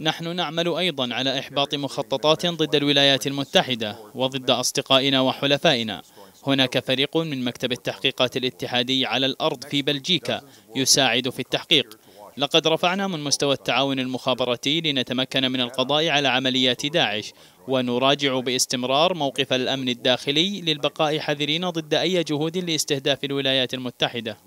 نحن نعمل أيضا على إحباط مخططات ضد الولايات المتحدة وضد أصدقائنا وحلفائنا هناك فريق من مكتب التحقيقات الاتحادي على الأرض في بلجيكا يساعد في التحقيق لقد رفعنا من مستوى التعاون المخابراتي لنتمكن من القضاء على عمليات داعش ونراجع باستمرار موقف الأمن الداخلي للبقاء حذرين ضد أي جهود لاستهداف الولايات المتحدة